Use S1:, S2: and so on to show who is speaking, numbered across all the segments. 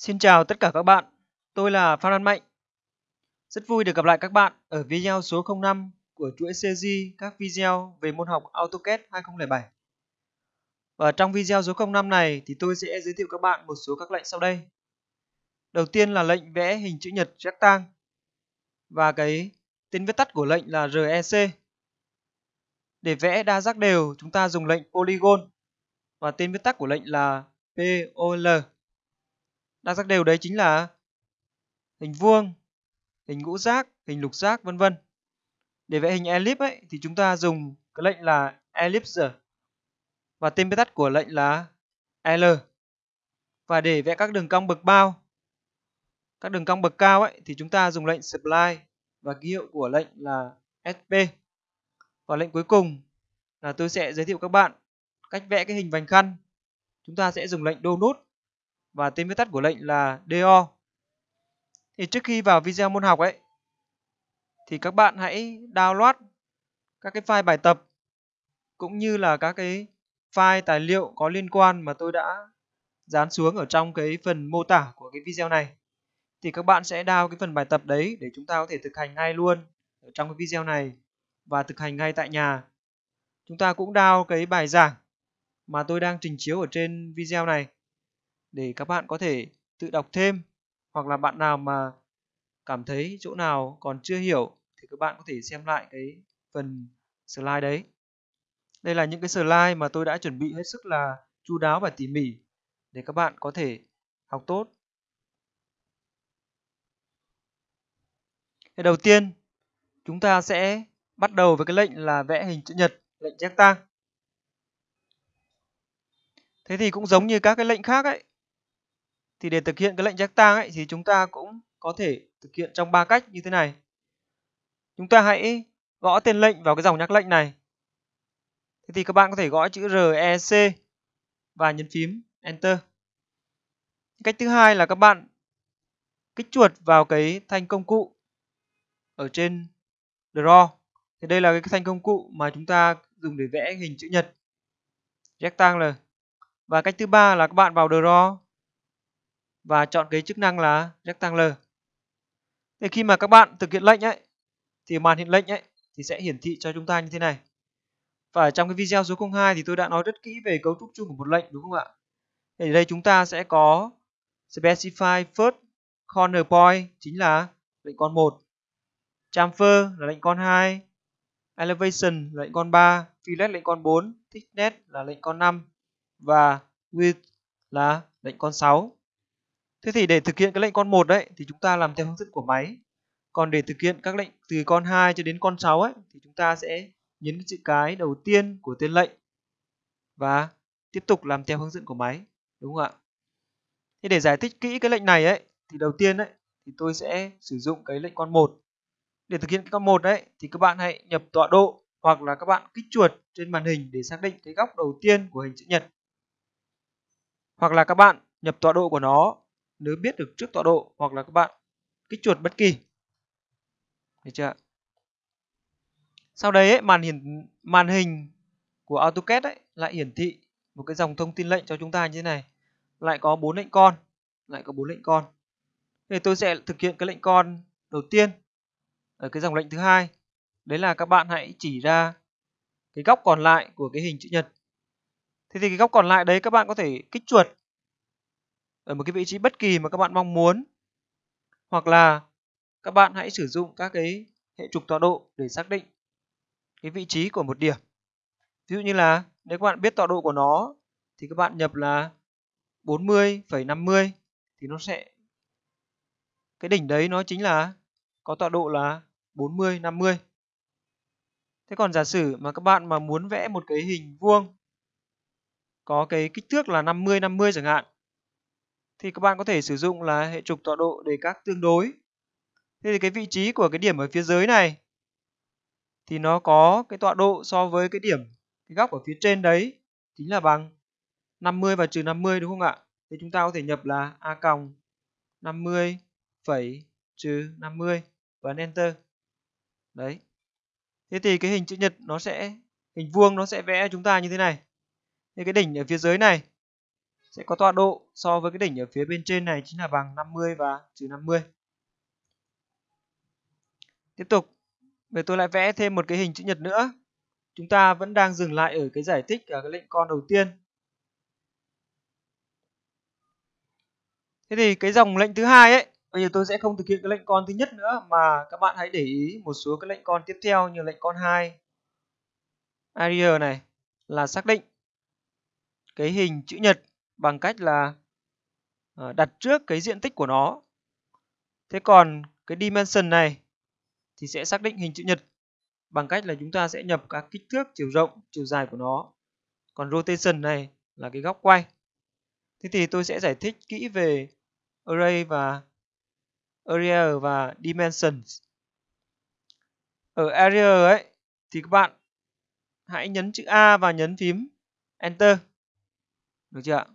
S1: Xin chào tất cả các bạn, tôi là Phan Văn Mạnh. Rất vui được gặp lại các bạn ở video số 05 của chuỗi CG các video về môn học AutoCAD 2007. Và trong video số 05 này thì tôi sẽ giới thiệu các bạn một số các lệnh sau đây. Đầu tiên là lệnh vẽ hình chữ nhật rectang và cái tên viết tắt của lệnh là REC. Để vẽ đa giác đều, chúng ta dùng lệnh polygon và tên viết tắt của lệnh là POL đa giác đều đấy chính là hình vuông hình ngũ giác hình lục giác vân vân để vẽ hình elip ấy thì chúng ta dùng cái lệnh là ellipse và tên viết tắt của lệnh là L và để vẽ các đường cong bậc bao các đường cong bậc cao ấy thì chúng ta dùng lệnh spline và ký hiệu của lệnh là SP và lệnh cuối cùng là tôi sẽ giới thiệu các bạn cách vẽ cái hình vành khăn chúng ta sẽ dùng lệnh donut và tên viết tắt của lệnh là DO. Thì trước khi vào video môn học ấy thì các bạn hãy download các cái file bài tập cũng như là các cái file tài liệu có liên quan mà tôi đã dán xuống ở trong cái phần mô tả của cái video này. Thì các bạn sẽ download cái phần bài tập đấy để chúng ta có thể thực hành ngay luôn ở trong cái video này và thực hành ngay tại nhà. Chúng ta cũng download cái bài giảng mà tôi đang trình chiếu ở trên video này để các bạn có thể tự đọc thêm hoặc là bạn nào mà cảm thấy chỗ nào còn chưa hiểu thì các bạn có thể xem lại cái phần slide đấy. Đây là những cái slide mà tôi đã chuẩn bị hết sức là chu đáo và tỉ mỉ để các bạn có thể học tốt. Thì đầu tiên chúng ta sẽ bắt đầu với cái lệnh là vẽ hình chữ nhật, lệnh rectang. Thế thì cũng giống như các cái lệnh khác ấy, thì để thực hiện cái lệnh jack tang ấy thì chúng ta cũng có thể thực hiện trong ba cách như thế này chúng ta hãy gõ tên lệnh vào cái dòng nhắc lệnh này thế thì các bạn có thể gõ chữ rec và nhấn phím enter cách thứ hai là các bạn kích chuột vào cái thanh công cụ ở trên draw thì đây là cái thanh công cụ mà chúng ta dùng để vẽ hình chữ nhật rectangle và cách thứ ba là các bạn vào draw và chọn cái chức năng là rectangular. Thì khi mà các bạn thực hiện lệnh ấy thì màn hiện lệnh ấy thì sẽ hiển thị cho chúng ta như thế này. Và trong cái video số 02 thì tôi đã nói rất kỹ về cấu trúc chung của một lệnh đúng không ạ? Thì ở đây chúng ta sẽ có specify first corner point chính là lệnh con 1. Chamfer là lệnh con 2. Elevation là lệnh con 3, fillet lệnh con 4, thickness là lệnh con 5 và width là lệnh con 6. Thế thì để thực hiện cái lệnh con một đấy thì chúng ta làm theo hướng dẫn của máy. Còn để thực hiện các lệnh từ con 2 cho đến con 6 ấy thì chúng ta sẽ nhấn cái chữ cái đầu tiên của tên lệnh và tiếp tục làm theo hướng dẫn của máy, đúng không ạ? Thế để giải thích kỹ cái lệnh này ấy thì đầu tiên ấy thì tôi sẽ sử dụng cái lệnh con 1. Để thực hiện cái con 1 đấy thì các bạn hãy nhập tọa độ hoặc là các bạn kích chuột trên màn hình để xác định cái góc đầu tiên của hình chữ nhật. Hoặc là các bạn nhập tọa độ của nó nếu biết được trước tọa độ hoặc là các bạn kích chuột bất kỳ được chưa sau đấy màn hiển màn hình của AutoCAD ấy lại hiển thị một cái dòng thông tin lệnh cho chúng ta như thế này lại có bốn lệnh con lại có bốn lệnh con thì tôi sẽ thực hiện cái lệnh con đầu tiên ở cái dòng lệnh thứ hai đấy là các bạn hãy chỉ ra cái góc còn lại của cái hình chữ nhật thế thì cái góc còn lại đấy các bạn có thể kích chuột ở một cái vị trí bất kỳ mà các bạn mong muốn hoặc là các bạn hãy sử dụng các cái hệ trục tọa độ để xác định cái vị trí của một điểm ví dụ như là nếu các bạn biết tọa độ của nó thì các bạn nhập là 40,50 thì nó sẽ cái đỉnh đấy nó chính là có tọa độ là 40 50. Thế còn giả sử mà các bạn mà muốn vẽ một cái hình vuông có cái kích thước là 50 50 chẳng hạn thì các bạn có thể sử dụng là hệ trục tọa độ để các tương đối. Thế thì cái vị trí của cái điểm ở phía dưới này thì nó có cái tọa độ so với cái điểm cái góc ở phía trên đấy chính là bằng 50 và trừ 50 đúng không ạ? Thì chúng ta có thể nhập là a còng 50 phẩy trừ 50 và enter. Đấy. Thế thì cái hình chữ nhật nó sẽ hình vuông nó sẽ vẽ chúng ta như thế này. Thế cái đỉnh ở phía dưới này sẽ có tọa độ so với cái đỉnh ở phía bên trên này chính là bằng 50 và trừ 50. Tiếp tục, về tôi lại vẽ thêm một cái hình chữ nhật nữa. Chúng ta vẫn đang dừng lại ở cái giải thích ở à, cái lệnh con đầu tiên. Thế thì cái dòng lệnh thứ hai ấy, bây giờ tôi sẽ không thực hiện cái lệnh con thứ nhất nữa mà các bạn hãy để ý một số cái lệnh con tiếp theo như lệnh con 2 area này là xác định cái hình chữ nhật bằng cách là ờ, đặt trước cái diện tích của nó. Thế còn cái dimension này thì sẽ xác định hình chữ nhật bằng cách là chúng ta sẽ nhập các kích thước chiều rộng, chiều dài của nó. Còn rotation này là cái góc quay. Thế thì tôi sẽ giải thích kỹ về array và area và dimensions. Ở area ấy thì các bạn hãy nhấn chữ A và nhấn phím enter. Được chưa ạ?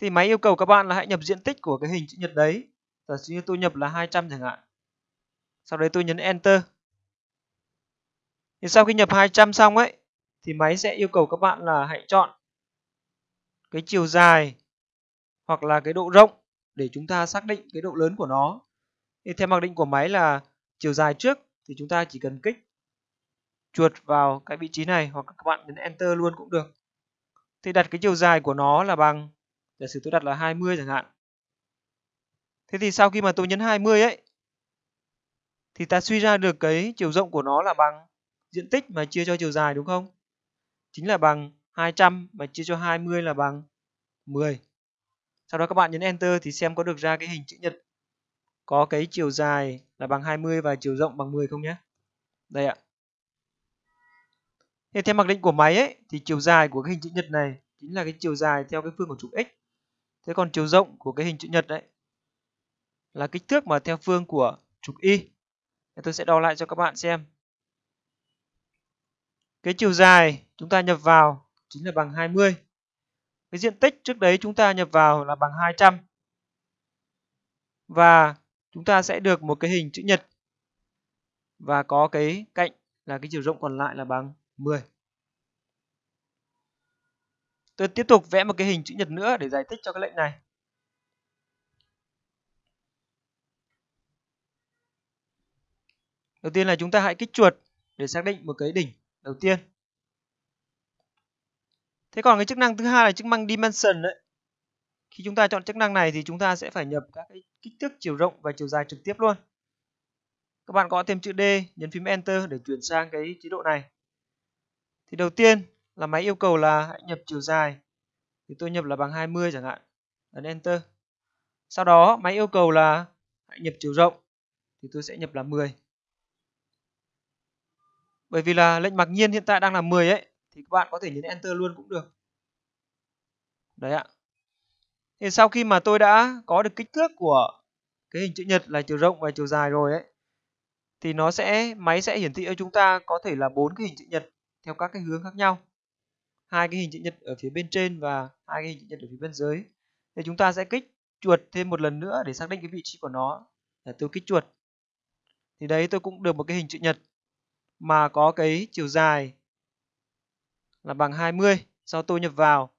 S1: thì máy yêu cầu các bạn là hãy nhập diện tích của cái hình chữ nhật đấy giả sử như tôi nhập là 200 chẳng hạn sau đấy tôi nhấn enter thì sau khi nhập 200 xong ấy thì máy sẽ yêu cầu các bạn là hãy chọn cái chiều dài hoặc là cái độ rộng để chúng ta xác định cái độ lớn của nó thì theo mặc định của máy là chiều dài trước thì chúng ta chỉ cần kích chuột vào cái vị trí này hoặc các bạn nhấn enter luôn cũng được thì đặt cái chiều dài của nó là bằng giả sử tôi đặt là 20 chẳng hạn thế thì sau khi mà tôi nhấn 20 ấy thì ta suy ra được cái chiều rộng của nó là bằng diện tích mà chia cho chiều dài đúng không chính là bằng 200 mà chia cho 20 là bằng 10 sau đó các bạn nhấn enter thì xem có được ra cái hình chữ nhật có cái chiều dài là bằng 20 và chiều rộng bằng 10 không nhé đây ạ thì theo mặc định của máy ấy, thì chiều dài của cái hình chữ nhật này chính là cái chiều dài theo cái phương của trục x thế còn chiều rộng của cái hình chữ nhật đấy là kích thước mà theo phương của trục y thế tôi sẽ đo lại cho các bạn xem cái chiều dài chúng ta nhập vào chính là bằng 20 cái diện tích trước đấy chúng ta nhập vào là bằng 200 và chúng ta sẽ được một cái hình chữ nhật và có cái cạnh là cái chiều rộng còn lại là bằng 10 tôi tiếp tục vẽ một cái hình chữ nhật nữa để giải thích cho cái lệnh này đầu tiên là chúng ta hãy kích chuột để xác định một cái đỉnh đầu tiên thế còn cái chức năng thứ hai là chức năng dimension đấy khi chúng ta chọn chức năng này thì chúng ta sẽ phải nhập các cái kích thước chiều rộng và chiều dài trực tiếp luôn các bạn có thêm chữ D nhấn phím Enter để chuyển sang cái chế độ này thì đầu tiên là máy yêu cầu là hãy nhập chiều dài thì tôi nhập là bằng 20 chẳng hạn ấn enter sau đó máy yêu cầu là hãy nhập chiều rộng thì tôi sẽ nhập là 10 bởi vì là lệnh mặc nhiên hiện tại đang là 10 ấy thì các bạn có thể nhấn enter luôn cũng được đấy ạ thì sau khi mà tôi đã có được kích thước của cái hình chữ nhật là chiều rộng và chiều dài rồi ấy thì nó sẽ máy sẽ hiển thị cho chúng ta có thể là bốn cái hình chữ nhật theo các cái hướng khác nhau hai cái hình chữ nhật ở phía bên trên và hai cái hình chữ nhật ở phía bên dưới thì chúng ta sẽ kích chuột thêm một lần nữa để xác định cái vị trí của nó là tôi kích chuột thì đấy tôi cũng được một cái hình chữ nhật mà có cái chiều dài là bằng 20 sau tôi nhập vào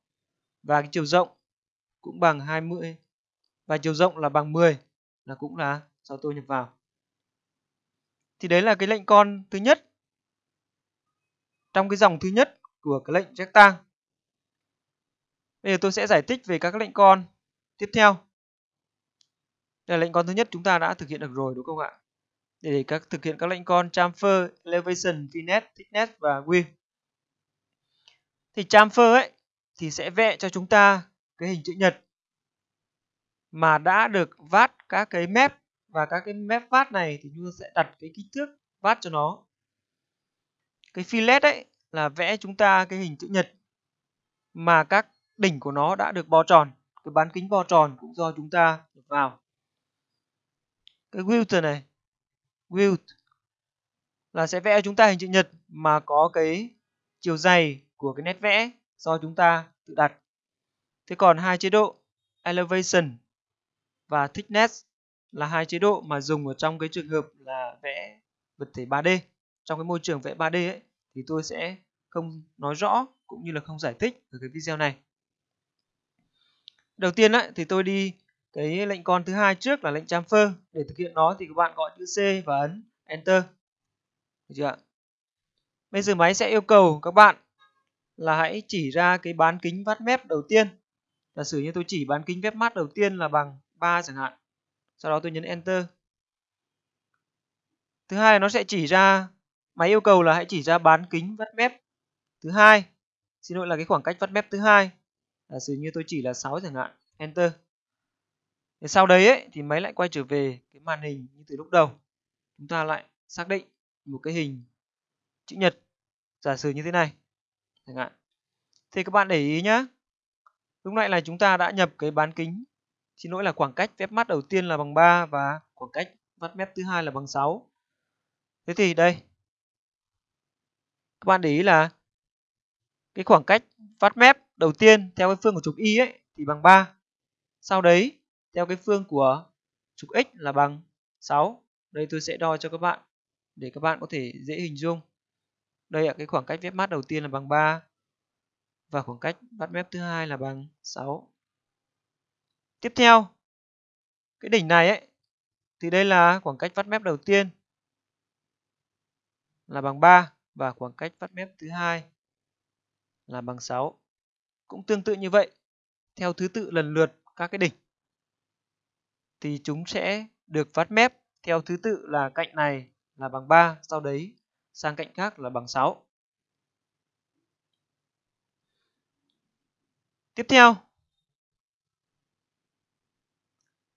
S1: và cái chiều rộng cũng bằng 20 và chiều rộng là bằng 10 là cũng là sau tôi nhập vào thì đấy là cái lệnh con thứ nhất trong cái dòng thứ nhất của cái lệnh rectang. Bây giờ tôi sẽ giải thích về các lệnh con tiếp theo. Đây là lệnh con thứ nhất chúng ta đã thực hiện được rồi đúng không ạ? Để các thực hiện các lệnh con chamfer, elevation, finesse, thickness và width. Thì chamfer ấy thì sẽ vẽ cho chúng ta cái hình chữ nhật mà đã được vát các cái mép và các cái mép vát này thì chúng ta sẽ đặt cái kích thước vát cho nó. Cái fillet ấy là vẽ chúng ta cái hình chữ nhật mà các đỉnh của nó đã được bo tròn cái bán kính bo tròn cũng do chúng ta nhập vào cái wilt này wilt là sẽ vẽ chúng ta hình chữ nhật mà có cái chiều dày của cái nét vẽ do chúng ta tự đặt thế còn hai chế độ elevation và thickness là hai chế độ mà dùng ở trong cái trường hợp là vẽ vật thể 3D trong cái môi trường vẽ 3D ấy thì tôi sẽ không nói rõ cũng như là không giải thích ở cái video này. Đầu tiên ấy, thì tôi đi cái lệnh con thứ hai trước là lệnh chamfer. để thực hiện nó thì các bạn gọi chữ C và ấn enter. Được chưa ạ? Bây giờ máy sẽ yêu cầu các bạn là hãy chỉ ra cái bán kính vắt mép đầu tiên. Giả sử như tôi chỉ bán kính vép mắt đầu tiên là bằng 3 chẳng hạn. Sau đó tôi nhấn enter. Thứ hai nó sẽ chỉ ra máy yêu cầu là hãy chỉ ra bán kính vắt mép thứ hai xin lỗi là cái khoảng cách vắt mép thứ hai giả sử như tôi chỉ là 6 chẳng hạn enter Thế sau đấy ấy, thì máy lại quay trở về cái màn hình như từ lúc đầu chúng ta lại xác định một cái hình chữ nhật giả sử như thế này chẳng hạn thì các bạn để ý nhé lúc nãy là chúng ta đã nhập cái bán kính xin lỗi là khoảng cách phép mắt đầu tiên là bằng 3 và khoảng cách vắt mép thứ hai là bằng 6 thế thì đây các bạn để ý là cái khoảng cách phát mép đầu tiên theo cái phương của trục y ấy thì bằng 3 sau đấy theo cái phương của trục x là bằng 6 đây tôi sẽ đo cho các bạn để các bạn có thể dễ hình dung đây là cái khoảng cách vết mắt đầu tiên là bằng 3 và khoảng cách bắt mép thứ hai là bằng 6 tiếp theo cái đỉnh này ấy thì đây là khoảng cách vắt mép đầu tiên là bằng 3 và khoảng cách vắt mép thứ hai là bằng 6. Cũng tương tự như vậy, theo thứ tự lần lượt các cái đỉnh thì chúng sẽ được vắt mép theo thứ tự là cạnh này là bằng 3, sau đấy sang cạnh khác là bằng 6. Tiếp theo,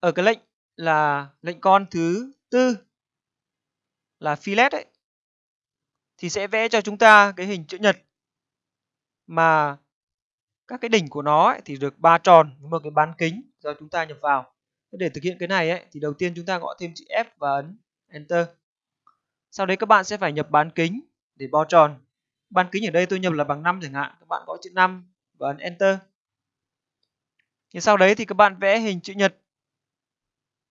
S1: ở cái lệnh là lệnh con thứ tư là fillet ấy thì sẽ vẽ cho chúng ta cái hình chữ nhật mà các cái đỉnh của nó ấy, thì được ba tròn với một cái bán kính do chúng ta nhập vào để thực hiện cái này ấy, thì đầu tiên chúng ta gõ thêm chữ F và ấn Enter sau đấy các bạn sẽ phải nhập bán kính để bo tròn bán kính ở đây tôi nhập là bằng 5 chẳng hạn các bạn gõ chữ 5 và ấn Enter thì sau đấy thì các bạn vẽ hình chữ nhật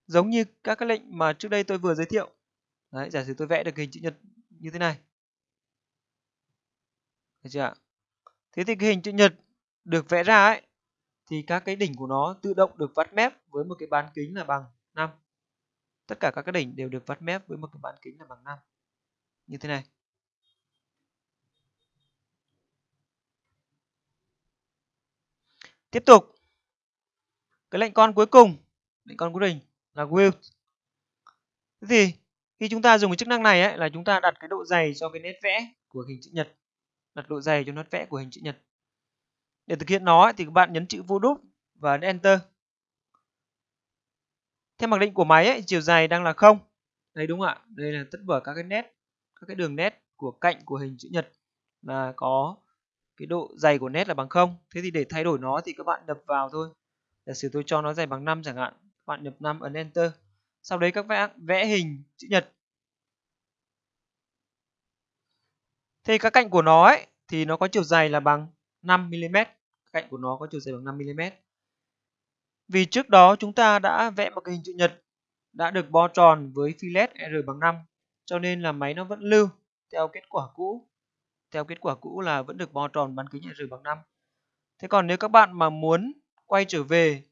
S1: giống như các cái lệnh mà trước đây tôi vừa giới thiệu đấy, giả sử tôi vẽ được hình chữ nhật như thế này được chưa ạ? Thế thì cái hình chữ nhật được vẽ ra ấy thì các cái đỉnh của nó tự động được vắt mép với một cái bán kính là bằng 5. Tất cả các cái đỉnh đều được vắt mép với một cái bán kính là bằng 5. Như thế này. Tiếp tục. Cái lệnh con cuối cùng, lệnh con cuối đỉnh là width. Thế thì khi chúng ta dùng cái chức năng này ấy, là chúng ta đặt cái độ dày cho cái nét vẽ của hình chữ nhật đặt độ dày cho nốt vẽ của hình chữ nhật để thực hiện nó thì các bạn nhấn chữ vô đúp và enter theo mặc định của máy ấy, chiều dài đang là không đây đúng không ạ đây là tất cả các cái nét các cái đường nét của cạnh của hình chữ nhật là có cái độ dày của nét là bằng không thế thì để thay đổi nó thì các bạn nhập vào thôi giả sử tôi cho nó dày bằng 5 chẳng hạn các bạn nhập 5 ấn enter sau đấy các vẽ vẽ hình chữ nhật thế các cạnh của nó ấy thì nó có chiều dài là bằng 5 mm. Cạnh của nó có chiều dài bằng 5 mm. Vì trước đó chúng ta đã vẽ một cái hình chữ nhật đã được bo tròn với fillet R bằng 5 cho nên là máy nó vẫn lưu theo kết quả cũ. Theo kết quả cũ là vẫn được bo tròn bán kính R bằng 5. Thế còn nếu các bạn mà muốn quay trở về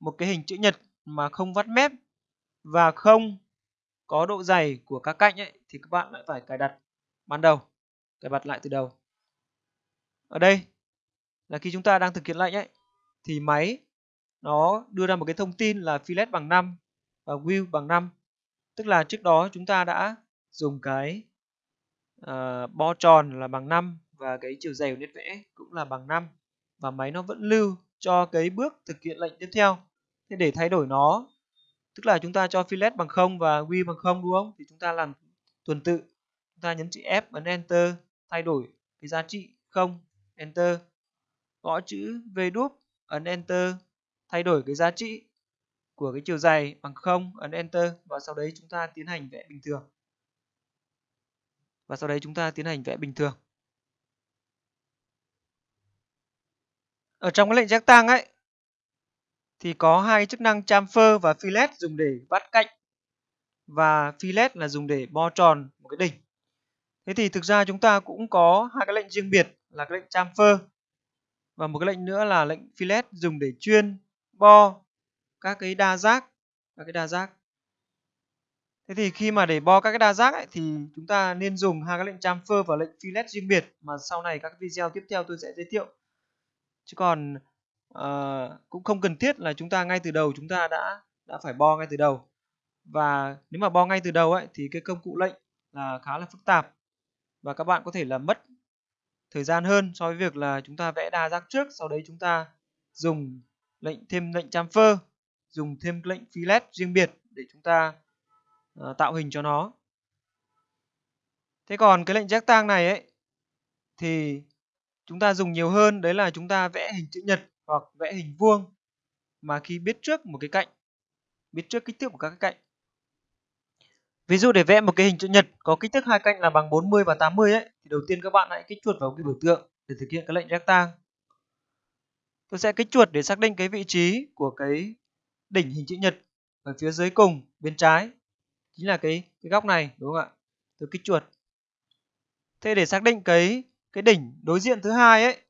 S1: một cái hình chữ nhật mà không vắt mép và không có độ dày của các cạnh ấy, thì các bạn lại phải cài đặt ban đầu cài đặt lại từ đầu ở đây là khi chúng ta đang thực hiện lệnh ấy thì máy nó đưa ra một cái thông tin là fillet bằng 5 và view bằng 5 tức là trước đó chúng ta đã dùng cái uh, bo tròn là bằng 5 và cái chiều dày của nét vẽ cũng là bằng 5 và máy nó vẫn lưu cho cái bước thực hiện lệnh tiếp theo thế để thay đổi nó tức là chúng ta cho fillet bằng 0 và view bằng 0 đúng không thì chúng ta làm tuần tự chúng ta nhấn chữ F ấn enter thay đổi cái giá trị không enter gõ chữ v đúp ấn enter thay đổi cái giá trị của cái chiều dài bằng không ấn enter và sau đấy chúng ta tiến hành vẽ bình thường và sau đấy chúng ta tiến hành vẽ bình thường ở trong cái lệnh giác tăng ấy thì có hai chức năng chamfer và fillet dùng để bắt cạnh và fillet là dùng để bo tròn một cái đỉnh Thế thì thực ra chúng ta cũng có hai cái lệnh riêng biệt là cái lệnh chamfer và một cái lệnh nữa là lệnh fillet dùng để chuyên bo các cái đa giác, các cái đa giác. Thế thì khi mà để bo các cái đa giác ấy, thì chúng ta nên dùng hai cái lệnh chamfer và lệnh fillet riêng biệt mà sau này các video tiếp theo tôi sẽ giới thiệu. Chứ còn uh, cũng không cần thiết là chúng ta ngay từ đầu chúng ta đã đã phải bo ngay từ đầu. Và nếu mà bo ngay từ đầu ấy thì cái công cụ lệnh là khá là phức tạp và các bạn có thể là mất thời gian hơn so với việc là chúng ta vẽ đa giác trước sau đấy chúng ta dùng lệnh thêm lệnh chamfer dùng thêm lệnh fillet riêng biệt để chúng ta uh, tạo hình cho nó thế còn cái lệnh jack này ấy thì chúng ta dùng nhiều hơn đấy là chúng ta vẽ hình chữ nhật hoặc vẽ hình vuông mà khi biết trước một cái cạnh biết trước kích thước của các cái cạnh Ví dụ để vẽ một cái hình chữ nhật có kích thước hai cạnh là bằng 40 và 80 ấy, thì đầu tiên các bạn hãy kích chuột vào cái biểu tượng để thực hiện cái lệnh rectang. Tôi sẽ kích chuột để xác định cái vị trí của cái đỉnh hình chữ nhật ở phía dưới cùng bên trái chính là cái cái góc này đúng không ạ? Tôi kích chuột. Thế để xác định cái cái đỉnh đối diện thứ hai ấy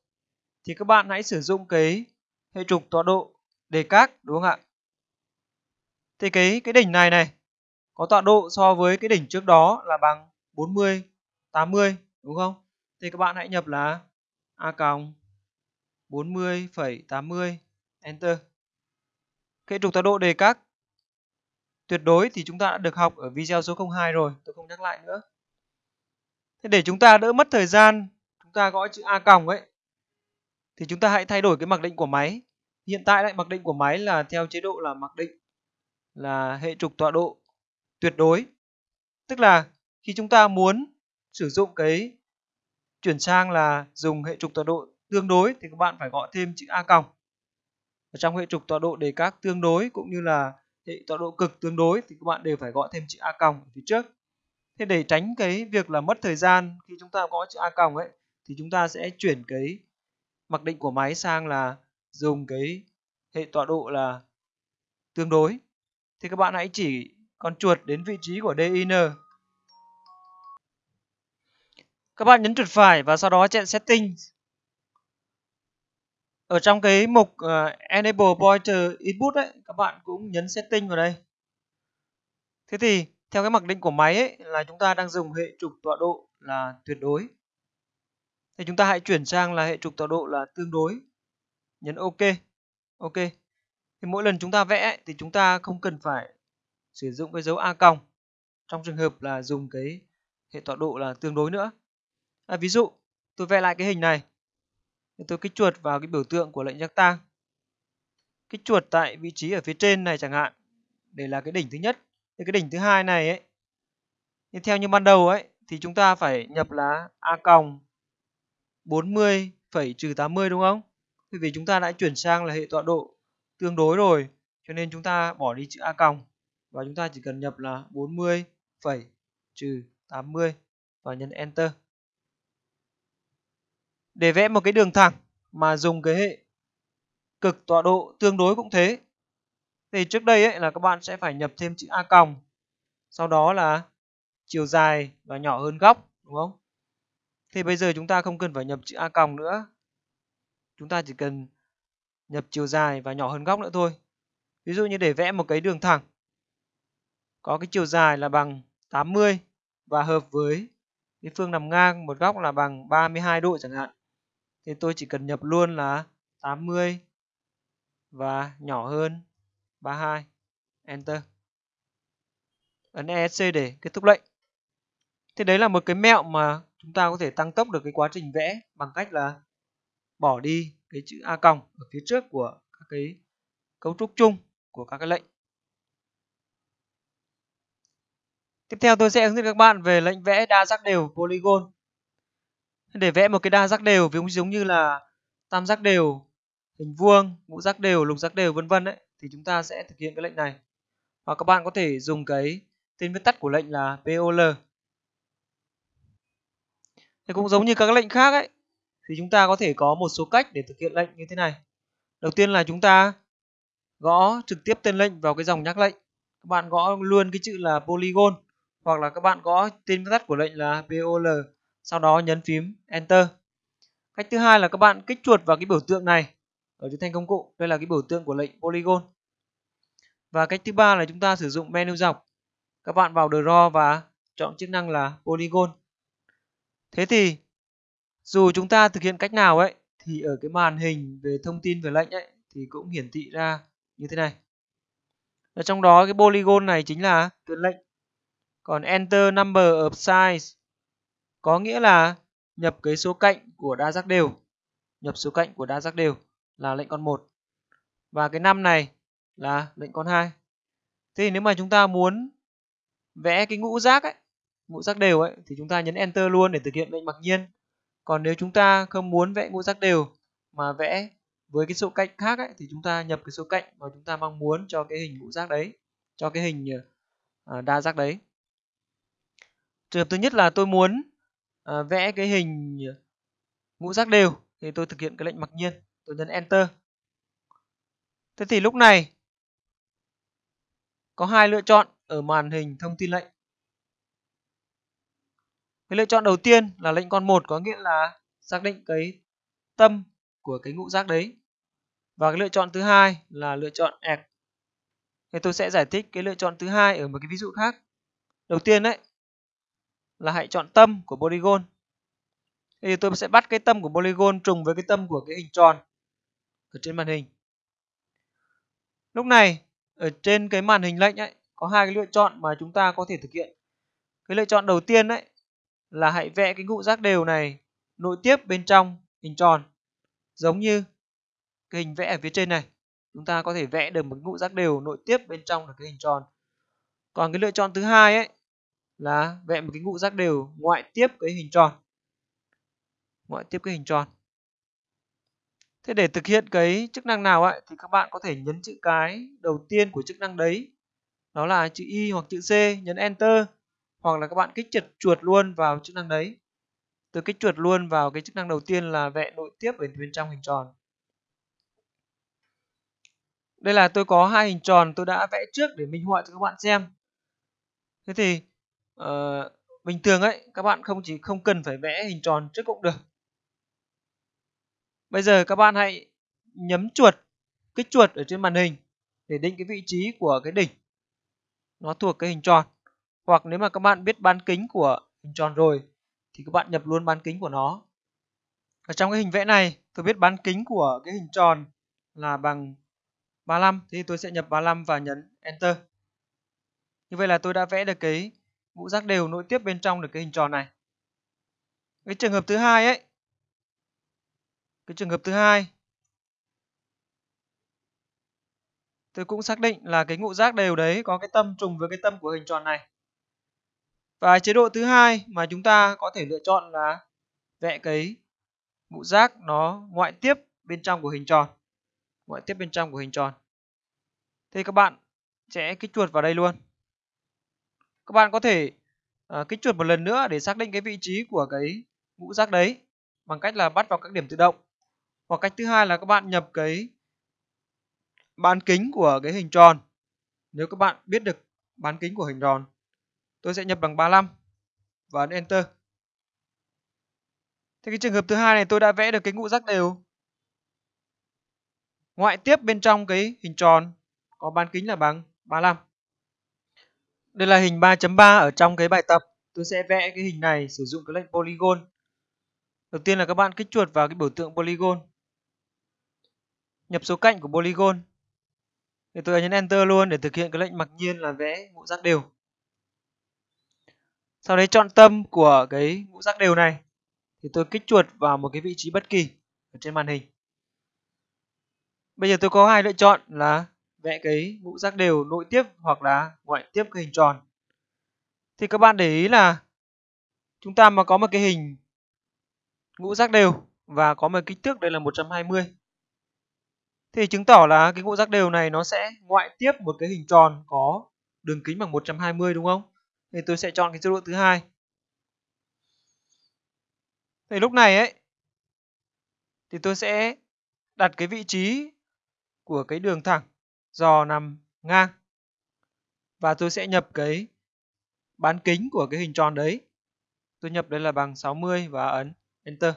S1: thì các bạn hãy sử dụng cái hệ trục tọa độ đề các đúng không ạ? Thì cái cái đỉnh này này có tọa độ so với cái đỉnh trước đó là bằng 40 80 đúng không? Thì các bạn hãy nhập là a còng 40,80 enter. Cái trục tọa độ đề các tuyệt đối thì chúng ta đã được học ở video số 02 rồi, tôi không nhắc lại nữa. Thế để chúng ta đỡ mất thời gian, chúng ta gõ chữ a còng ấy thì chúng ta hãy thay đổi cái mặc định của máy. Hiện tại lại mặc định của máy là theo chế độ là mặc định là hệ trục tọa độ tuyệt đối tức là khi chúng ta muốn sử dụng cái chuyển sang là dùng hệ trục tọa độ tương đối thì các bạn phải gọi thêm chữ a còng ở trong hệ trục tọa độ đề các tương đối cũng như là hệ tọa độ cực tương đối thì các bạn đều phải gọi thêm chữ a còng phía trước thế để tránh cái việc là mất thời gian khi chúng ta gõ chữ a còng ấy thì chúng ta sẽ chuyển cái mặc định của máy sang là dùng cái hệ tọa độ là tương đối thì các bạn hãy chỉ con chuột đến vị trí của DIN. Các bạn nhấn chuột phải và sau đó chọn Settings. Ở trong cái mục uh, Enable Pointer Input ấy, các bạn cũng nhấn Setting vào đây. Thế thì theo cái mặc định của máy ấy, là chúng ta đang dùng hệ trục tọa độ là tuyệt đối. Thì chúng ta hãy chuyển sang là hệ trục tọa độ là tương đối. Nhấn OK. OK. Thì mỗi lần chúng ta vẽ thì chúng ta không cần phải sử dụng cái dấu a cong trong trường hợp là dùng cái hệ tọa độ là tương đối nữa à, ví dụ tôi vẽ lại cái hình này tôi kích chuột vào cái biểu tượng của lệnh giác tang kích chuột tại vị trí ở phía trên này chẳng hạn để là cái đỉnh thứ nhất thì cái đỉnh thứ hai này ấy thì theo như ban đầu ấy thì chúng ta phải nhập là a còng 40 phẩy trừ 80 đúng không? vì chúng ta đã chuyển sang là hệ tọa độ tương đối rồi cho nên chúng ta bỏ đi chữ a còng và chúng ta chỉ cần nhập là 40 phẩy trừ 80 và nhấn Enter. Để vẽ một cái đường thẳng mà dùng cái hệ cực tọa độ tương đối cũng thế. Thì trước đây ấy là các bạn sẽ phải nhập thêm chữ A còng. Sau đó là chiều dài và nhỏ hơn góc đúng không? Thì bây giờ chúng ta không cần phải nhập chữ A còng nữa. Chúng ta chỉ cần nhập chiều dài và nhỏ hơn góc nữa thôi. Ví dụ như để vẽ một cái đường thẳng có cái chiều dài là bằng 80 và hợp với cái phương nằm ngang một góc là bằng 32 độ chẳng hạn. Thì tôi chỉ cần nhập luôn là 80 và nhỏ hơn 32. Enter. Ấn ESC để kết thúc lệnh. thế đấy là một cái mẹo mà chúng ta có thể tăng tốc được cái quá trình vẽ bằng cách là bỏ đi cái chữ A còng ở phía trước của các cái cấu trúc chung của các cái lệnh. Tiếp theo tôi sẽ hướng dẫn các bạn về lệnh vẽ đa giác đều polygon. Để vẽ một cái đa giác đều ví giống như là tam giác đều, hình vuông, ngũ giác đều, lục giác đều vân vân ấy thì chúng ta sẽ thực hiện cái lệnh này. và các bạn có thể dùng cái tên viết tắt của lệnh là POL. Thì cũng giống như các lệnh khác ấy thì chúng ta có thể có một số cách để thực hiện lệnh như thế này. Đầu tiên là chúng ta gõ trực tiếp tên lệnh vào cái dòng nhắc lệnh. Các bạn gõ luôn cái chữ là polygon hoặc là các bạn gõ tên tắt của lệnh là POL sau đó nhấn phím Enter. Cách thứ hai là các bạn kích chuột vào cái biểu tượng này ở dưới thanh công cụ. Đây là cái biểu tượng của lệnh Polygon. Và cách thứ ba là chúng ta sử dụng menu dọc. Các bạn vào Draw và chọn chức năng là Polygon. Thế thì dù chúng ta thực hiện cách nào ấy thì ở cái màn hình về thông tin về lệnh ấy thì cũng hiển thị ra như thế này. Ở trong đó cái polygon này chính là tuyến lệnh còn enter number of size có nghĩa là nhập cái số cạnh của đa giác đều. Nhập số cạnh của đa giác đều là lệnh con 1. Và cái năm này là lệnh con 2. Thế thì nếu mà chúng ta muốn vẽ cái ngũ giác ấy, ngũ giác đều ấy thì chúng ta nhấn enter luôn để thực hiện lệnh mặc nhiên. Còn nếu chúng ta không muốn vẽ ngũ giác đều mà vẽ với cái số cạnh khác ấy, thì chúng ta nhập cái số cạnh mà chúng ta mong muốn cho cái hình ngũ giác đấy, cho cái hình ờ, đa giác đấy trường hợp thứ nhất là tôi muốn à, vẽ cái hình ngũ giác đều thì tôi thực hiện cái lệnh mặc nhiên tôi nhấn enter thế thì lúc này có hai lựa chọn ở màn hình thông tin lệnh cái lựa chọn đầu tiên là lệnh con một có nghĩa là xác định cái tâm của cái ngũ giác đấy và cái lựa chọn thứ hai là lựa chọn ẹp thì tôi sẽ giải thích cái lựa chọn thứ hai ở một cái ví dụ khác đầu tiên đấy là hãy chọn tâm của polygon. Thì tôi sẽ bắt cái tâm của polygon trùng với cái tâm của cái hình tròn ở trên màn hình. Lúc này ở trên cái màn hình lệnh ấy có hai cái lựa chọn mà chúng ta có thể thực hiện. Cái lựa chọn đầu tiên đấy là hãy vẽ cái ngũ giác đều này nội tiếp bên trong hình tròn giống như cái hình vẽ ở phía trên này. Chúng ta có thể vẽ được một ngũ giác đều nội tiếp bên trong là cái hình tròn. Còn cái lựa chọn thứ hai ấy là vẽ một cái ngũ giác đều ngoại tiếp cái hình tròn ngoại tiếp cái hình tròn thế để thực hiện cái chức năng nào ấy, thì các bạn có thể nhấn chữ cái đầu tiên của chức năng đấy đó là chữ y hoặc chữ c nhấn enter hoặc là các bạn kích chuột chuột luôn vào chức năng đấy tôi kích chuột luôn vào cái chức năng đầu tiên là vẽ nội tiếp ở bên trong hình tròn đây là tôi có hai hình tròn tôi đã vẽ trước để minh họa cho các bạn xem thế thì uh, bình thường ấy các bạn không chỉ không cần phải vẽ hình tròn trước cũng được bây giờ các bạn hãy nhấm chuột kích chuột ở trên màn hình để định cái vị trí của cái đỉnh nó thuộc cái hình tròn hoặc nếu mà các bạn biết bán kính của hình tròn rồi thì các bạn nhập luôn bán kính của nó ở trong cái hình vẽ này tôi biết bán kính của cái hình tròn là bằng 35 thì tôi sẽ nhập 35 và nhấn enter như vậy là tôi đã vẽ được cái ngũ giác đều nội tiếp bên trong được cái hình tròn này cái trường hợp thứ hai ấy cái trường hợp thứ hai tôi cũng xác định là cái ngũ giác đều đấy có cái tâm trùng với cái tâm của hình tròn này và chế độ thứ hai mà chúng ta có thể lựa chọn là vẽ cái ngũ giác nó ngoại tiếp bên trong của hình tròn ngoại tiếp bên trong của hình tròn thì các bạn sẽ kích chuột vào đây luôn các bạn có thể uh, kích chuột một lần nữa để xác định cái vị trí của cái ngũ giác đấy bằng cách là bắt vào các điểm tự động hoặc cách thứ hai là các bạn nhập cái bán kính của cái hình tròn nếu các bạn biết được bán kính của hình tròn tôi sẽ nhập bằng 35 và ấn enter thế cái trường hợp thứ hai này tôi đã vẽ được cái ngũ giác đều ngoại tiếp bên trong cái hình tròn có bán kính là bằng 35 đây là hình 3.3 ở trong cái bài tập. Tôi sẽ vẽ cái hình này sử dụng cái lệnh polygon. Đầu tiên là các bạn kích chuột vào cái biểu tượng polygon. Nhập số cạnh của polygon. Thì tôi nhấn enter luôn để thực hiện cái lệnh mặc nhiên là vẽ ngũ giác đều. Sau đấy chọn tâm của cái ngũ giác đều này thì tôi kích chuột vào một cái vị trí bất kỳ ở trên màn hình. Bây giờ tôi có hai lựa chọn là vẽ cái ngũ giác đều nội tiếp hoặc là ngoại tiếp cái hình tròn thì các bạn để ý là chúng ta mà có một cái hình ngũ giác đều và có một kích thước đây là 120 thì chứng tỏ là cái ngũ giác đều này nó sẽ ngoại tiếp một cái hình tròn có đường kính bằng 120 đúng không? Thì tôi sẽ chọn cái chế độ thứ hai. Thì lúc này ấy thì tôi sẽ đặt cái vị trí của cái đường thẳng do nằm ngang và tôi sẽ nhập cái bán kính của cái hình tròn đấy tôi nhập đây là bằng 60 và ấn enter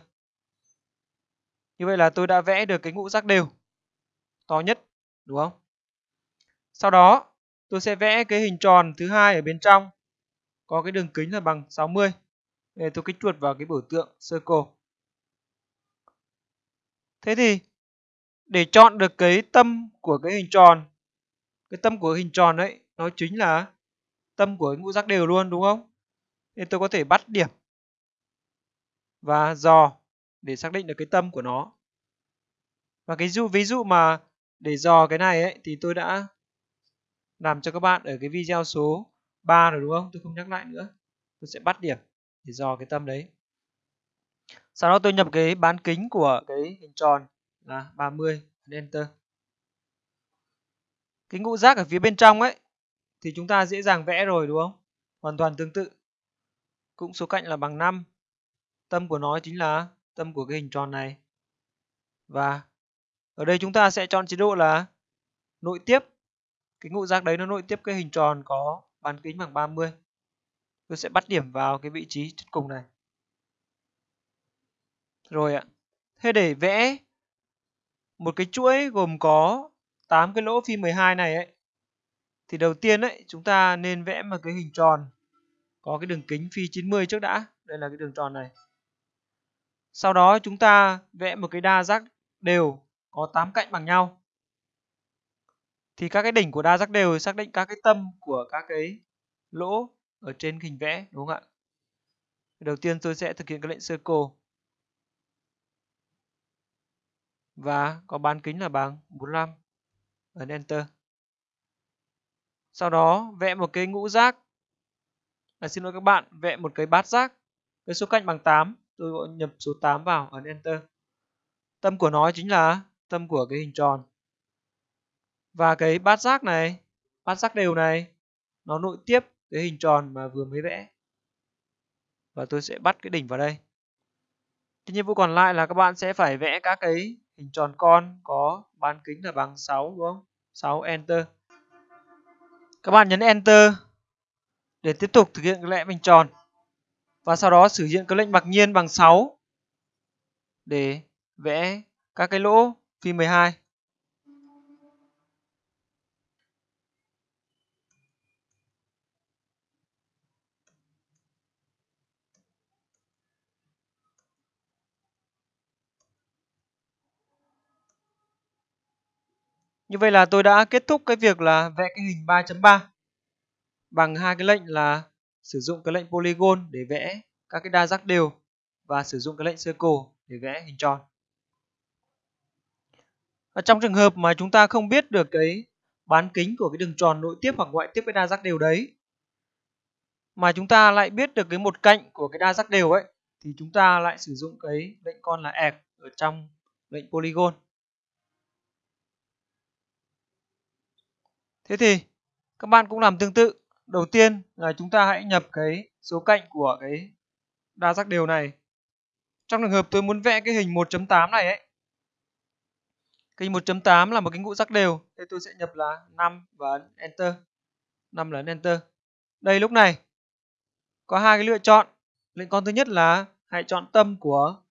S1: như vậy là tôi đã vẽ được cái ngũ giác đều to nhất đúng không sau đó tôi sẽ vẽ cái hình tròn thứ hai ở bên trong có cái đường kính là bằng 60 để tôi kích chuột vào cái biểu tượng circle thế thì để chọn được cái tâm của cái hình tròn cái tâm của hình tròn đấy nó chính là tâm của ngũ giác đều luôn đúng không nên tôi có thể bắt điểm và dò để xác định được cái tâm của nó và cái dụ ví dụ mà để dò cái này ấy thì tôi đã làm cho các bạn ở cái video số 3 rồi đúng không tôi không nhắc lại nữa tôi sẽ bắt điểm để dò cái tâm đấy sau đó tôi nhập cái bán kính của cái hình tròn là 30 enter cái ngũ giác ở phía bên trong ấy thì chúng ta dễ dàng vẽ rồi đúng không hoàn toàn tương tự cũng số cạnh là bằng 5 tâm của nó chính là tâm của cái hình tròn này và ở đây chúng ta sẽ chọn chế độ là nội tiếp cái ngũ giác đấy nó nội tiếp cái hình tròn có bán kính bằng 30 tôi sẽ bắt điểm vào cái vị trí cuối cùng này rồi ạ thế để vẽ một cái chuỗi gồm có 8 cái lỗ phi 12 này ấy thì đầu tiên ấy chúng ta nên vẽ một cái hình tròn có cái đường kính phi 90 trước đã đây là cái đường tròn này sau đó chúng ta vẽ một cái đa giác đều có 8 cạnh bằng nhau thì các cái đỉnh của đa giác đều xác định các cái tâm của các cái lỗ ở trên hình vẽ đúng không ạ đầu tiên tôi sẽ thực hiện cái lệnh circle và có bán kính là bằng 45. Ấn Enter. Sau đó vẽ một cái ngũ giác. À, xin lỗi các bạn, vẽ một cái bát giác với số cạnh bằng 8. Tôi nhập số 8 vào, ấn Enter. Tâm của nó chính là tâm của cái hình tròn. Và cái bát giác này, bát giác đều này, nó nội tiếp cái hình tròn mà vừa mới vẽ. Và tôi sẽ bắt cái đỉnh vào đây. Cái nhiệm vụ còn lại là các bạn sẽ phải vẽ các cái hình tròn con có bán kính là bằng 6 đúng không? 6 Enter. Các bạn nhấn Enter để tiếp tục thực hiện cái lệnh hình tròn. Và sau đó sử dụng cái lệnh mặc nhiên bằng 6 để vẽ các cái lỗ phi 12. Như vậy là tôi đã kết thúc cái việc là vẽ cái hình 3.3 bằng hai cái lệnh là sử dụng cái lệnh polygon để vẽ các cái đa giác đều và sử dụng cái lệnh circle để vẽ hình tròn. Và trong trường hợp mà chúng ta không biết được cái bán kính của cái đường tròn nội tiếp hoặc ngoại tiếp cái đa giác đều đấy mà chúng ta lại biết được cái một cạnh của cái đa giác đều ấy thì chúng ta lại sử dụng cái lệnh con là ẹp ở trong lệnh polygon Thế thì các bạn cũng làm tương tự. Đầu tiên là chúng ta hãy nhập cái số cạnh của cái đa giác đều này. Trong trường hợp tôi muốn vẽ cái hình 1.8 này ấy. Cái 1.8 là một cái ngũ giác đều. Thế tôi sẽ nhập là 5 và ấn Enter. 5 là ấn Enter. Đây lúc này có hai cái lựa chọn. Lệnh con thứ nhất là hãy chọn tâm của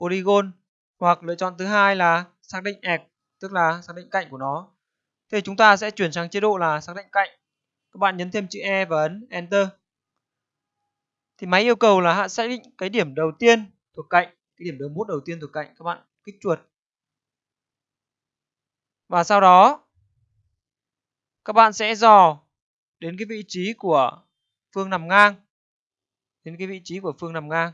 S1: polygon hoặc lựa chọn thứ hai là xác định ẹp tức là xác định cạnh của nó Thế chúng ta sẽ chuyển sang chế độ là xác định cạnh. Các bạn nhấn thêm chữ E và ấn Enter. Thì máy yêu cầu là hạ xác định cái điểm đầu tiên thuộc cạnh, cái điểm đầu mút đầu tiên thuộc cạnh các bạn kích chuột. Và sau đó các bạn sẽ dò đến cái vị trí của phương nằm ngang. Đến cái vị trí của phương nằm ngang.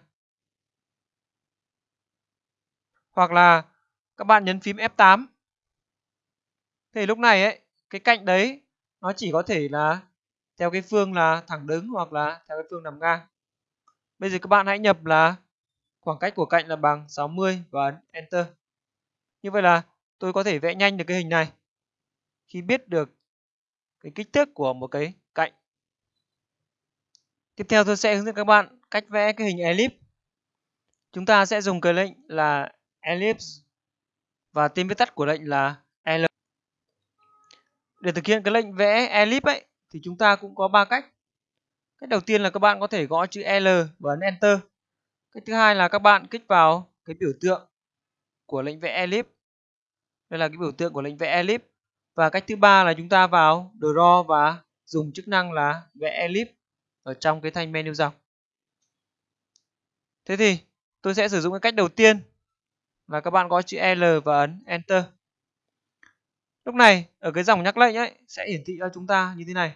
S1: Hoặc là các bạn nhấn phím F8 thì lúc này ấy cái cạnh đấy nó chỉ có thể là theo cái phương là thẳng đứng hoặc là theo cái phương nằm ngang bây giờ các bạn hãy nhập là khoảng cách của cạnh là bằng 60 và ấn enter như vậy là tôi có thể vẽ nhanh được cái hình này khi biết được cái kích thước của một cái cạnh tiếp theo tôi sẽ hướng dẫn các bạn cách vẽ cái hình ellipse chúng ta sẽ dùng cái lệnh là ellipse và tên viết tắt của lệnh là để thực hiện cái lệnh vẽ elip ấy thì chúng ta cũng có ba cách cách đầu tiên là các bạn có thể gõ chữ L và ấn Enter cách thứ hai là các bạn kích vào cái biểu tượng của lệnh vẽ elip đây là cái biểu tượng của lệnh vẽ elip và cách thứ ba là chúng ta vào Draw và dùng chức năng là vẽ elip ở trong cái thanh menu dọc thế thì tôi sẽ sử dụng cái cách đầu tiên là các bạn gõ chữ L và ấn Enter lúc này ở cái dòng nhắc lệnh ấy sẽ hiển thị cho chúng ta như thế này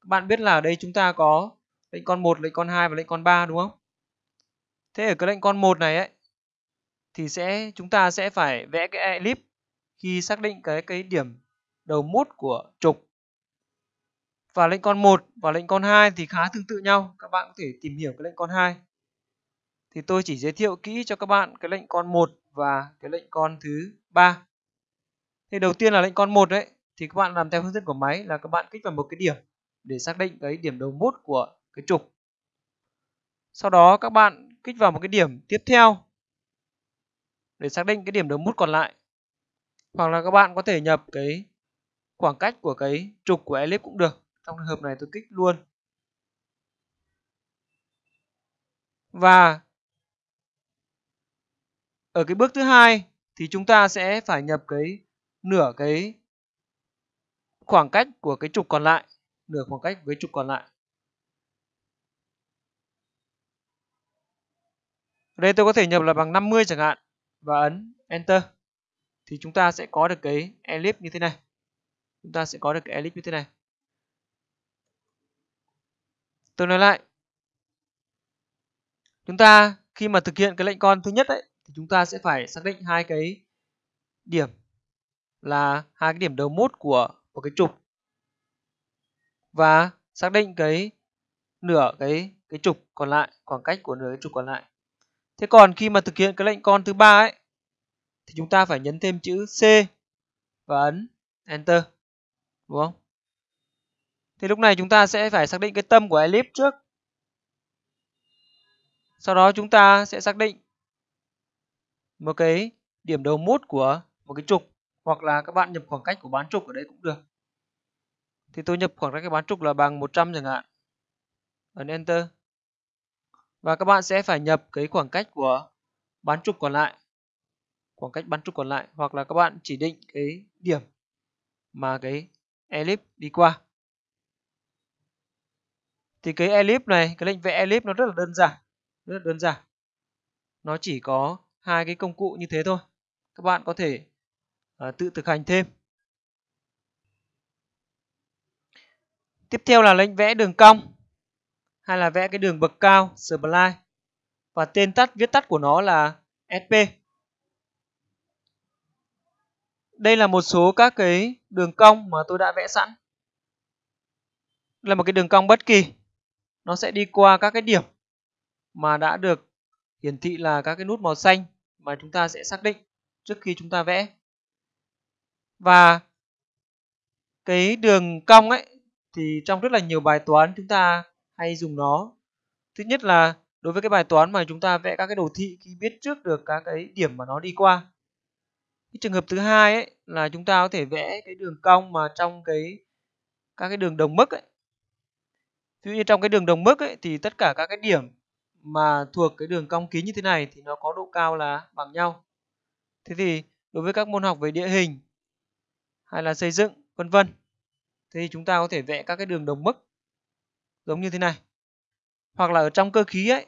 S1: các bạn biết là ở đây chúng ta có lệnh con 1, lệnh con 2 và lệnh con 3 đúng không? Thế ở cái lệnh con 1 này ấy thì sẽ chúng ta sẽ phải vẽ cái elip khi xác định cái cái điểm đầu mốt của trục. Và lệnh con 1 và lệnh con 2 thì khá tương tự nhau, các bạn có thể tìm hiểu cái lệnh con 2. Thì tôi chỉ giới thiệu kỹ cho các bạn cái lệnh con 1 và cái lệnh con thứ 3 thì đầu tiên là lệnh con một đấy thì các bạn làm theo hướng dẫn của máy là các bạn kích vào một cái điểm để xác định cái điểm đầu mút của cái trục sau đó các bạn kích vào một cái điểm tiếp theo để xác định cái điểm đầu mút còn lại hoặc là các bạn có thể nhập cái khoảng cách của cái trục của elip cũng được trong trường hợp này tôi kích luôn và ở cái bước thứ hai thì chúng ta sẽ phải nhập cái nửa cái khoảng cách của cái trục còn lại nửa khoảng cách với trục còn lại ở đây tôi có thể nhập là bằng 50 chẳng hạn và ấn enter thì chúng ta sẽ có được cái ellipse như thế này chúng ta sẽ có được cái ellipse như thế này tôi nói lại chúng ta khi mà thực hiện cái lệnh con thứ nhất ấy, thì chúng ta sẽ phải xác định hai cái điểm là hai cái điểm đầu mút của một cái trục và xác định cái nửa cái cái trục còn lại khoảng cách của nửa cái trục còn lại thế còn khi mà thực hiện cái lệnh con thứ ba ấy thì chúng ta phải nhấn thêm chữ C và ấn enter đúng không thì lúc này chúng ta sẽ phải xác định cái tâm của elip trước sau đó chúng ta sẽ xác định một cái điểm đầu mút của một cái trục hoặc là các bạn nhập khoảng cách của bán trục ở đây cũng được thì tôi nhập khoảng cách cái bán trục là bằng 100 chẳng hạn ấn enter và các bạn sẽ phải nhập cái khoảng cách của bán trục còn lại khoảng cách bán trục còn lại hoặc là các bạn chỉ định cái điểm mà cái ellipse đi qua thì cái ellipse này cái lệnh vẽ ellipse nó rất là đơn giản rất là đơn giản nó chỉ có hai cái công cụ như thế thôi các bạn có thể Ờ, tự thực hành thêm tiếp theo là lệnh vẽ đường cong hay là vẽ cái đường bậc cao spline và tên tắt viết tắt của nó là SP đây là một số các cái đường cong mà tôi đã vẽ sẵn là một cái đường cong bất kỳ nó sẽ đi qua các cái điểm mà đã được hiển thị là các cái nút màu xanh mà chúng ta sẽ xác định trước khi chúng ta vẽ và cái đường cong ấy thì trong rất là nhiều bài toán chúng ta hay dùng nó thứ nhất là đối với cái bài toán mà chúng ta vẽ các cái đồ thị khi biết trước được các cái điểm mà nó đi qua cái trường hợp thứ hai ấy là chúng ta có thể vẽ cái đường cong mà trong cái các cái đường đồng mức ấy ví dụ như trong cái đường đồng mức ấy thì tất cả các cái điểm mà thuộc cái đường cong kín như thế này thì nó có độ cao là bằng nhau thế thì đối với các môn học về địa hình hay là xây dựng vân vân thì chúng ta có thể vẽ các cái đường đồng mức giống như thế này hoặc là ở trong cơ khí ấy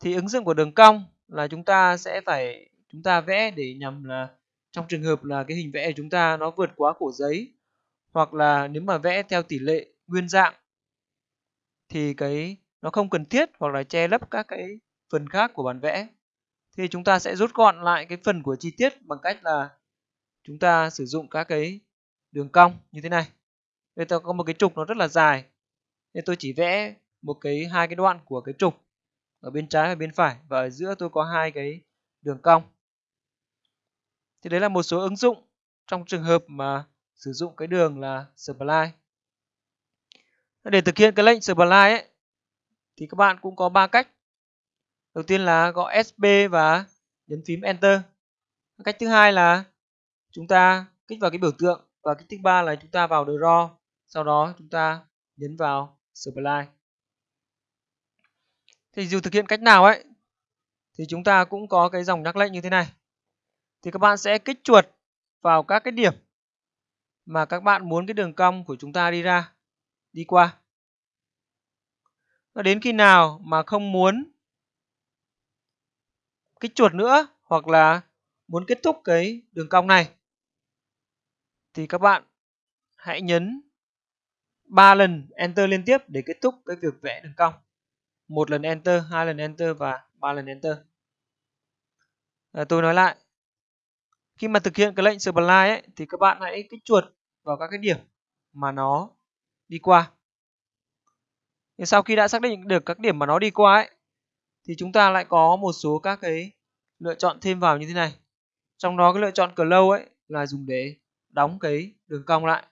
S1: thì ứng dụng của đường cong là chúng ta sẽ phải chúng ta vẽ để nhằm là trong trường hợp là cái hình vẽ của chúng ta nó vượt quá khổ giấy hoặc là nếu mà vẽ theo tỷ lệ nguyên dạng thì cái nó không cần thiết hoặc là che lấp các cái phần khác của bản vẽ thì chúng ta sẽ rút gọn lại cái phần của chi tiết bằng cách là chúng ta sử dụng các cái đường cong như thế này đây ta có một cái trục nó rất là dài nên tôi chỉ vẽ một cái hai cái đoạn của cái trục ở bên trái và bên phải và ở giữa tôi có hai cái đường cong thì đấy là một số ứng dụng trong trường hợp mà sử dụng cái đường là spline để thực hiện cái lệnh spline ấy thì các bạn cũng có ba cách đầu tiên là gõ sp và nhấn phím enter cách thứ hai là chúng ta kích vào cái biểu tượng và kích thứ ba là chúng ta vào draw sau đó chúng ta nhấn vào supply thì dù thực hiện cách nào ấy thì chúng ta cũng có cái dòng nhắc lệnh như thế này thì các bạn sẽ kích chuột vào các cái điểm mà các bạn muốn cái đường cong của chúng ta đi ra đi qua và đến khi nào mà không muốn kích chuột nữa hoặc là muốn kết thúc cái đường cong này thì các bạn hãy nhấn 3 lần enter liên tiếp để kết thúc cái việc vẽ đường cong. Một lần enter, hai lần enter và ba lần enter. À, tôi nói lại. Khi mà thực hiện cái lệnh spline ấy thì các bạn hãy kích chuột vào các cái điểm mà nó đi qua. Thì sau khi đã xác định được các điểm mà nó đi qua ấy thì chúng ta lại có một số các cái lựa chọn thêm vào như thế này. Trong đó cái lựa chọn cờ lâu ấy là dùng để đóng cái đường cong lại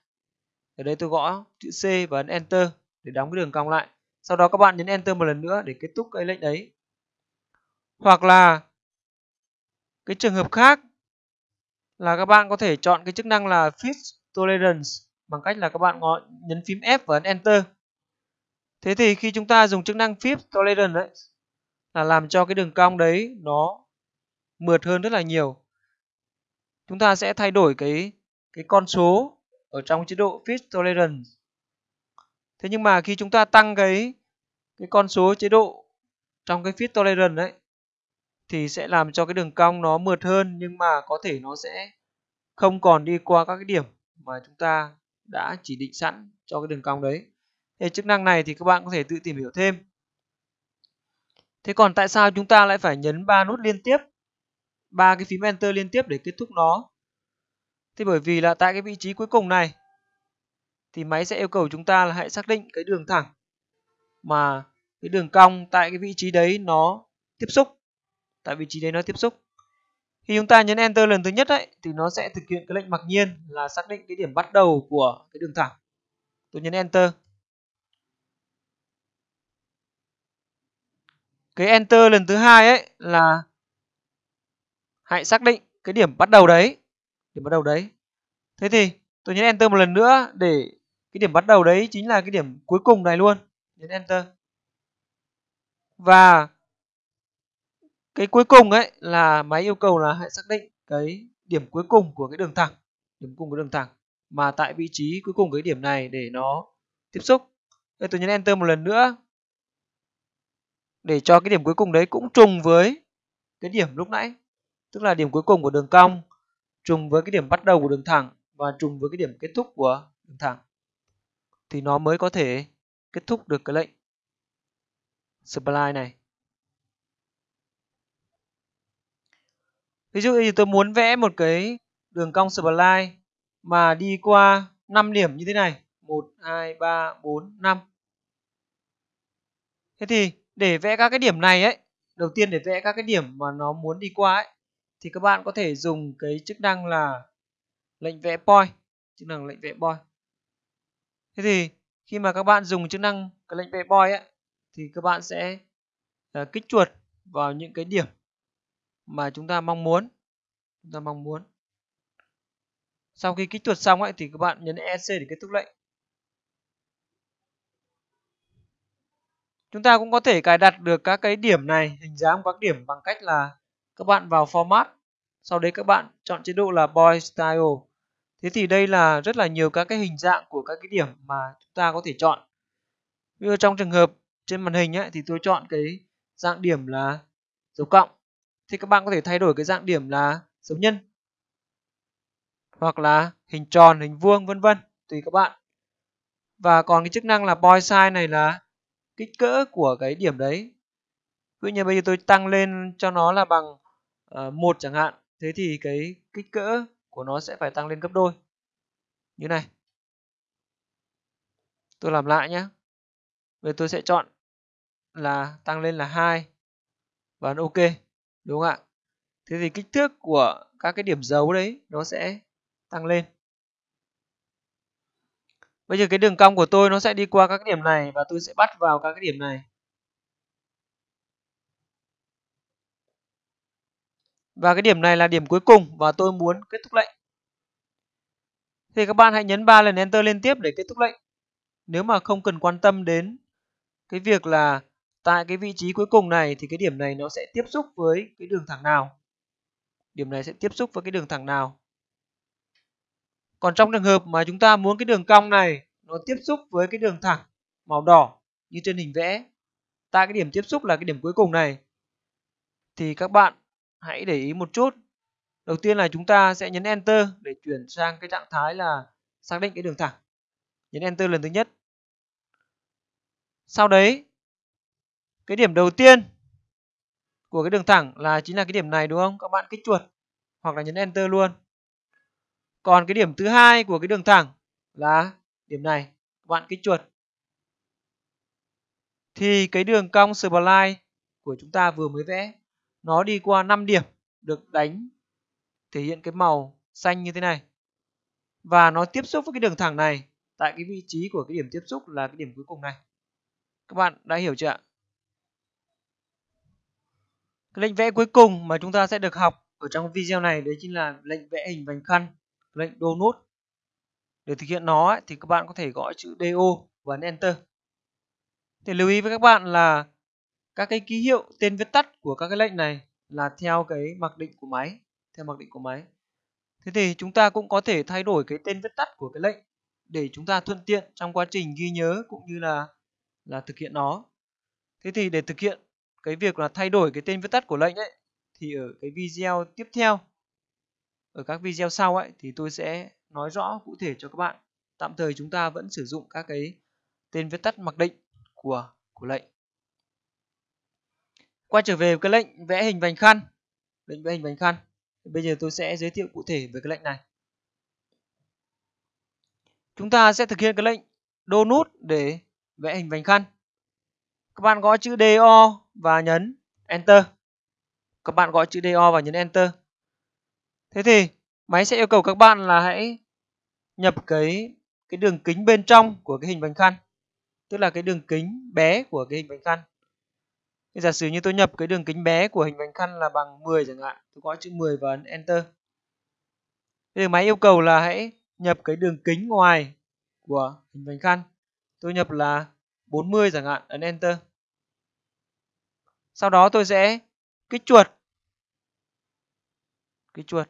S1: ở đây tôi gõ chữ C và ấn Enter để đóng cái đường cong lại sau đó các bạn nhấn Enter một lần nữa để kết thúc cái lệnh đấy hoặc là cái trường hợp khác là các bạn có thể chọn cái chức năng là Fit Tolerance bằng cách là các bạn ngó, nhấn phím F và ấn Enter thế thì khi chúng ta dùng chức năng Fit Tolerance đấy là làm cho cái đường cong đấy nó mượt hơn rất là nhiều chúng ta sẽ thay đổi cái cái con số ở trong chế độ Fit Tolerance. Thế nhưng mà khi chúng ta tăng cái cái con số chế độ trong cái Fit Tolerance đấy thì sẽ làm cho cái đường cong nó mượt hơn nhưng mà có thể nó sẽ không còn đi qua các cái điểm mà chúng ta đã chỉ định sẵn cho cái đường cong đấy. Thế chức năng này thì các bạn có thể tự tìm hiểu thêm. Thế còn tại sao chúng ta lại phải nhấn ba nút liên tiếp, ba cái phím enter liên tiếp để kết thúc nó? Thì bởi vì là tại cái vị trí cuối cùng này thì máy sẽ yêu cầu chúng ta là hãy xác định cái đường thẳng mà cái đường cong tại cái vị trí đấy nó tiếp xúc. Tại vị trí đấy nó tiếp xúc. Khi chúng ta nhấn Enter lần thứ nhất đấy thì nó sẽ thực hiện cái lệnh mặc nhiên là xác định cái điểm bắt đầu của cái đường thẳng. Tôi nhấn Enter. Cái Enter lần thứ hai ấy là hãy xác định cái điểm bắt đầu đấy điểm bắt đầu đấy thế thì tôi nhấn enter một lần nữa để cái điểm bắt đầu đấy chính là cái điểm cuối cùng này luôn nhấn enter và cái cuối cùng ấy là máy yêu cầu là hãy xác định cái điểm cuối cùng của cái đường thẳng điểm cùng của đường thẳng mà tại vị trí cuối cùng cái điểm này để nó tiếp xúc đây tôi nhấn enter một lần nữa để cho cái điểm cuối cùng đấy cũng trùng với cái điểm lúc nãy tức là điểm cuối cùng của đường cong trùng với cái điểm bắt đầu của đường thẳng và trùng với cái điểm kết thúc của đường thẳng thì nó mới có thể kết thúc được cái lệnh spline này ví dụ như tôi muốn vẽ một cái đường cong spline mà đi qua 5 điểm như thế này 1, 2, 3, 4, 5 thế thì để vẽ các cái điểm này ấy đầu tiên để vẽ các cái điểm mà nó muốn đi qua ấy thì các bạn có thể dùng cái chức năng là lệnh vẽ point chức năng lệnh vẽ point thế thì khi mà các bạn dùng chức năng cái lệnh vẽ point ấy, thì các bạn sẽ ờ, kích chuột vào những cái điểm mà chúng ta mong muốn chúng ta mong muốn sau khi kích chuột xong ấy, thì các bạn nhấn EC để kết thúc lệnh chúng ta cũng có thể cài đặt được các cái điểm này hình dáng các điểm bằng cách là các bạn vào format sau đấy các bạn chọn chế độ là boy style thế thì đây là rất là nhiều các cái hình dạng của các cái điểm mà chúng ta có thể chọn như trong trường hợp trên màn hình ấy, thì tôi chọn cái dạng điểm là dấu cộng thì các bạn có thể thay đổi cái dạng điểm là dấu nhân hoặc là hình tròn hình vuông vân vân tùy các bạn và còn cái chức năng là boy size này là kích cỡ của cái điểm đấy ví dụ như bây giờ tôi tăng lên cho nó là bằng Ờ, một chẳng hạn thế thì cái kích cỡ của nó sẽ phải tăng lên gấp đôi như này tôi làm lại nhé vậy tôi sẽ chọn là tăng lên là hai và ấn ok đúng không ạ thế thì kích thước của các cái điểm dấu đấy nó sẽ tăng lên bây giờ cái đường cong của tôi nó sẽ đi qua các cái điểm này và tôi sẽ bắt vào các cái điểm này Và cái điểm này là điểm cuối cùng và tôi muốn kết thúc lệnh. Thì các bạn hãy nhấn 3 lần Enter liên tiếp để kết thúc lệnh. Nếu mà không cần quan tâm đến cái việc là tại cái vị trí cuối cùng này thì cái điểm này nó sẽ tiếp xúc với cái đường thẳng nào. Điểm này sẽ tiếp xúc với cái đường thẳng nào. Còn trong trường hợp mà chúng ta muốn cái đường cong này nó tiếp xúc với cái đường thẳng màu đỏ như trên hình vẽ tại cái điểm tiếp xúc là cái điểm cuối cùng này thì các bạn hãy để ý một chút đầu tiên là chúng ta sẽ nhấn enter để chuyển sang cái trạng thái là xác định cái đường thẳng nhấn enter lần thứ nhất sau đấy cái điểm đầu tiên của cái đường thẳng là chính là cái điểm này đúng không các bạn kích chuột hoặc là nhấn enter luôn còn cái điểm thứ hai của cái đường thẳng là điểm này các bạn kích chuột thì cái đường cong spline của chúng ta vừa mới vẽ nó đi qua 5 điểm được đánh thể hiện cái màu xanh như thế này và nó tiếp xúc với cái đường thẳng này tại cái vị trí của cái điểm tiếp xúc là cái điểm cuối cùng này các bạn đã hiểu chưa ạ cái lệnh vẽ cuối cùng mà chúng ta sẽ được học ở trong video này đấy chính là lệnh vẽ hình vành khăn lệnh đô nốt để thực hiện nó ấy, thì các bạn có thể gõ chữ do và enter thì lưu ý với các bạn là các cái ký hiệu tên viết tắt của các cái lệnh này là theo cái mặc định của máy theo mặc định của máy thế thì chúng ta cũng có thể thay đổi cái tên viết tắt của cái lệnh để chúng ta thuận tiện trong quá trình ghi nhớ cũng như là là thực hiện nó thế thì để thực hiện cái việc là thay đổi cái tên viết tắt của lệnh ấy thì ở cái video tiếp theo ở các video sau ấy thì tôi sẽ nói rõ cụ thể cho các bạn tạm thời chúng ta vẫn sử dụng các cái tên viết tắt mặc định của của lệnh quay trở về cái lệnh vẽ hình vành khăn lệnh vẽ hình vành khăn bây giờ tôi sẽ giới thiệu cụ thể về cái lệnh này chúng ta sẽ thực hiện cái lệnh đô nút để vẽ hình vành khăn các bạn gõ chữ do và nhấn enter các bạn gõ chữ do và nhấn enter thế thì máy sẽ yêu cầu các bạn là hãy nhập cái cái đường kính bên trong của cái hình vành khăn tức là cái đường kính bé của cái hình vành khăn giả sử như tôi nhập cái đường kính bé của hình vành khăn là bằng 10 chẳng hạn tôi gõ chữ 10 và ấn enter thì máy yêu cầu là hãy nhập cái đường kính ngoài của hình vành khăn tôi nhập là 40 chẳng hạn ấn enter sau đó tôi sẽ kích chuột kích chuột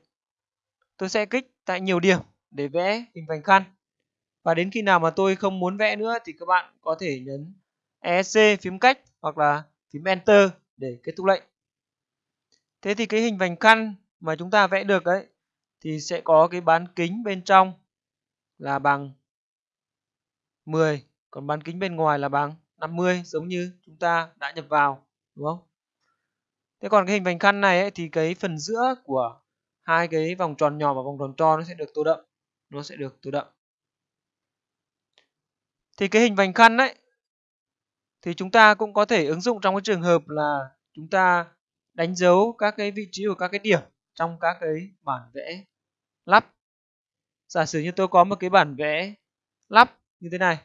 S1: tôi sẽ kích tại nhiều điểm để vẽ hình vành khăn và đến khi nào mà tôi không muốn vẽ nữa thì các bạn có thể nhấn ESC phím cách hoặc là phím enter để kết thúc lệnh thế thì cái hình vành khăn mà chúng ta vẽ được đấy thì sẽ có cái bán kính bên trong là bằng 10 còn bán kính bên ngoài là bằng 50 giống như chúng ta đã nhập vào đúng không thế còn cái hình vành khăn này ấy, thì cái phần giữa của hai cái vòng tròn nhỏ và vòng tròn tròn nó sẽ được tô đậm nó sẽ được tô đậm thì cái hình vành khăn đấy thì chúng ta cũng có thể ứng dụng trong cái trường hợp là chúng ta đánh dấu các cái vị trí của các cái điểm trong các cái bản vẽ lắp giả sử như tôi có một cái bản vẽ lắp như thế này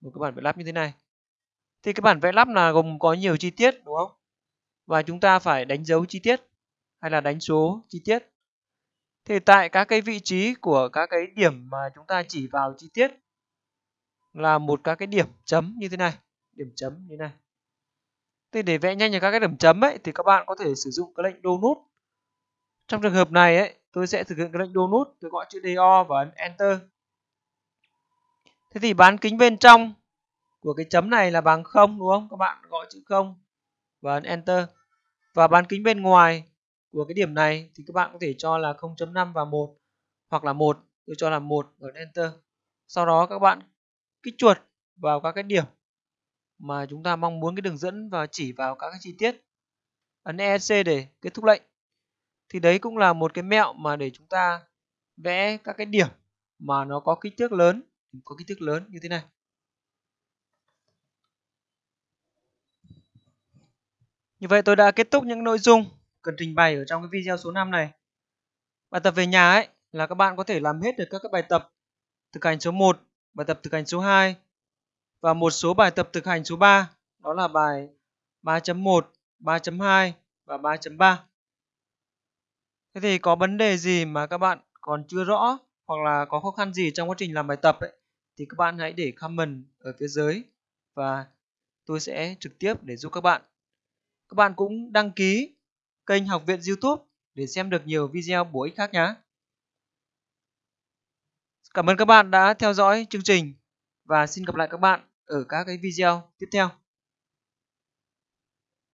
S1: một cái bản vẽ lắp như thế này thì cái bản vẽ lắp là gồm có nhiều chi tiết đúng không và chúng ta phải đánh dấu chi tiết hay là đánh số chi tiết thì tại các cái vị trí của các cái điểm mà chúng ta chỉ vào chi tiết là một các cái điểm chấm như thế này điểm chấm như này thì để vẽ nhanh được các cái điểm chấm ấy thì các bạn có thể sử dụng cái lệnh đô nút trong trường hợp này ấy tôi sẽ thực hiện cái lệnh đô nút tôi gọi chữ do và ấn enter thế thì bán kính bên trong của cái chấm này là bằng không đúng không các bạn gọi chữ không và ấn enter và bán kính bên ngoài của cái điểm này thì các bạn có thể cho là 0.5 và 1 hoặc là 1 tôi cho là 1 và enter sau đó các bạn kích chuột vào các cái điểm mà chúng ta mong muốn cái đường dẫn và chỉ vào các cái chi tiết ấn ESC để kết thúc lệnh thì đấy cũng là một cái mẹo mà để chúng ta vẽ các cái điểm mà nó có kích thước lớn có kích thước lớn như thế này Như vậy tôi đã kết thúc những nội dung cần trình bày ở trong cái video số 5 này. Bài tập về nhà ấy là các bạn có thể làm hết được các cái bài tập thực hành số 1, bài tập thực hành số 2, và một số bài tập thực hành số 3 đó là bài 3.1, 3.2 và 3.3. Thế thì có vấn đề gì mà các bạn còn chưa rõ hoặc là có khó khăn gì trong quá trình làm bài tập ấy, thì các bạn hãy để comment ở phía dưới và tôi sẽ trực tiếp để giúp các bạn. Các bạn cũng đăng ký kênh Học viện YouTube để xem được nhiều video bổ ích khác nhé. Cảm ơn các bạn đã theo dõi chương trình và xin gặp lại các bạn ở các cái video tiếp theo